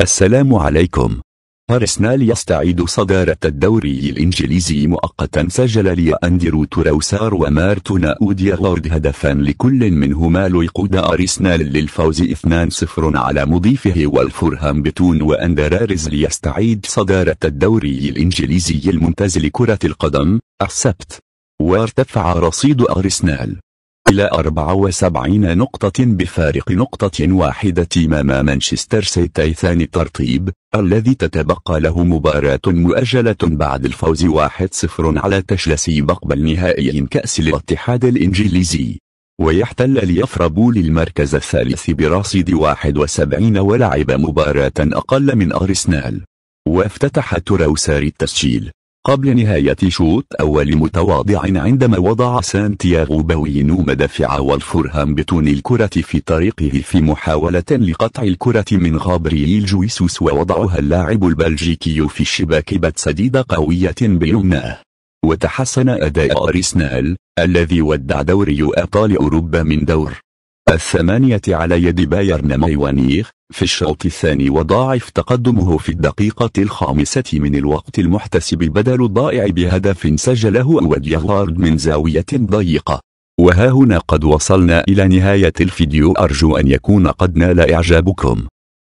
السلام عليكم أرسنال يستعيد صدارة الدوري الإنجليزي مؤقتا سجل لي أندرو تروسار ومارتون أوديغارد هدفا لكل منهما ليقود أرسنال للفوز 2-0 على مضيفه بتون وأندرارز ليستعيد صدارة الدوري الإنجليزي الممتاز لكرة القدم السبت وارتفع رصيد أرسنال إلى 74 نقطة بفارق نقطة واحدة أمام مانشستر سيتي ثاني ترتيب الذي تتبقى له مباراة مؤجلة بعد الفوز 1-0 على تشلسي بقبل نهائي كأس الاتحاد الإنجليزي ويحتل ليفربول المركز الثالث برصيد 71 ولعب مباراة أقل من أرسنال وافتتح تروسار التسجيل قبل نهاية شوط أول متواضع عندما وضع سانتياغو باوينو مدافع والفرهام بطون الكرة في طريقه في محاولة لقطع الكرة من غابرييل جويسوس ووضعها اللاعب البلجيكي في الشباك بات سديدة قوية بيمناه وتحسن أداء أرسنال الذي ودع دوري أبطال أوروبا من دور الثمانية على يد بايرن ميوانيخ في الشوط الثاني وضاعف تقدمه في الدقيقة الخامسة من الوقت المحتسب بدل الضائع بهدف سجله وديغارد من زاوية ضيقة وها هنا قد وصلنا إلى نهاية الفيديو أرجو أن يكون قد نال إعجابكم